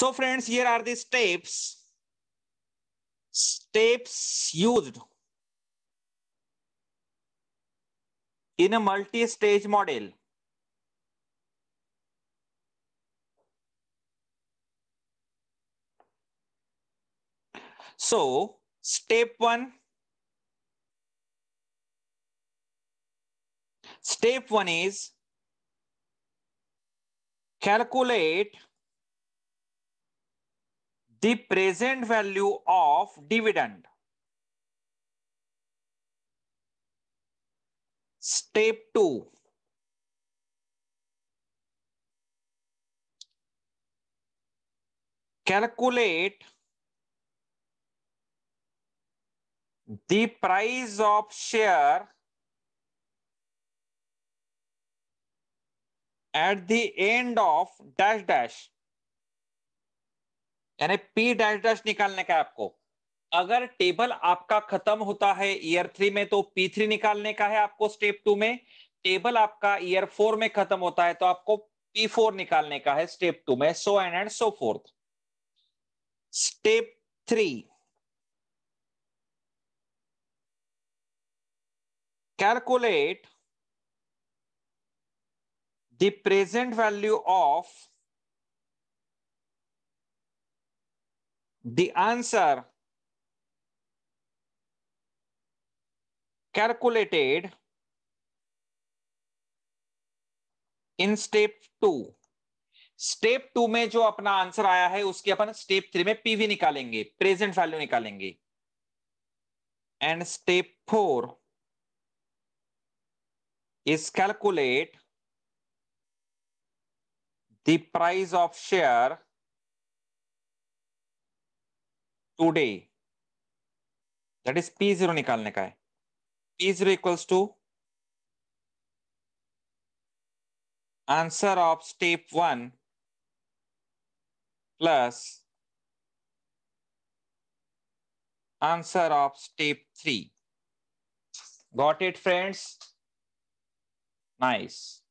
So friends, here are the steps, steps used in a multi-stage model. So step one, step one is calculate the present value of dividend. Step 2. Calculate the price of share at the end of dash dash. यानी P dash dash निकालने का आपको अगर table आपका खत्म होता है year three में तो पी थ्री निकालने का है आपको स्टेप टू में टेबल आपका ईयर फोर में खत्म होता है तो आपको पी फोर निकालने का है स्टेप टू में so and and so fourth step three calculate the present value of The answer calculated in step two step two में जो अपना आंसर आया है उसके अपन स्टेप थ्री में पीवी निकालेंगे प्रेजेंट वैल्यू निकालेंगे and step four is calculate the price of share today that is P zero निकालने का है P zero equals to answer of step one plus answer of step three got it friends nice